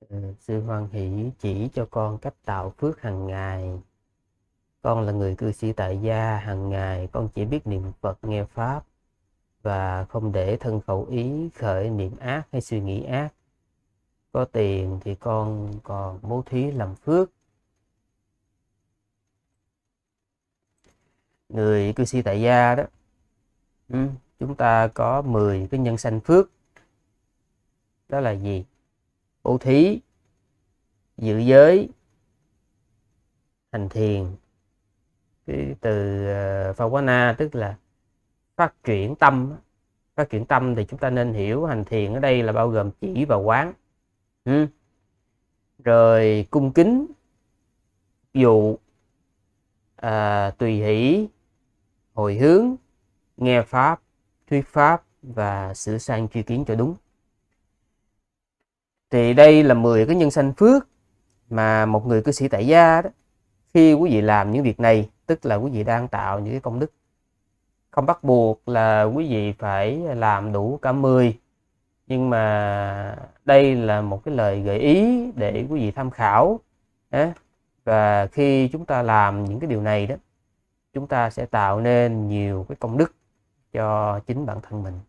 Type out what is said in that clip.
Ừ, sư hoan hỷ chỉ cho con cách tạo phước hàng ngày con là người cư sĩ tại gia hàng ngày con chỉ biết niệm phật nghe pháp và không để thân khẩu ý khởi niệm ác hay suy nghĩ ác có tiền thì con còn bố thí làm phước người cư sĩ tại gia đó ừ, chúng ta có 10 cái nhân sanh phước đó là gì bố thí giữ giới hành thiền cái từ uh, phawana tức là phát triển tâm phát triển tâm thì chúng ta nên hiểu hành thiền ở đây là bao gồm chỉ và quán ừ. rồi cung kính dụ à, tùy hỷ hồi hướng nghe pháp thuyết pháp và sửa sang tri kiến cho đúng thì đây là 10 cái nhân sanh phước mà một người cư sĩ tại gia đó khi quý vị làm những việc này tức là quý vị đang tạo những cái công đức không bắt buộc là quý vị phải làm đủ cả 10 nhưng mà đây là một cái lời gợi ý để quý vị tham khảo và khi chúng ta làm những cái điều này đó chúng ta sẽ tạo nên nhiều cái công đức cho chính bản thân mình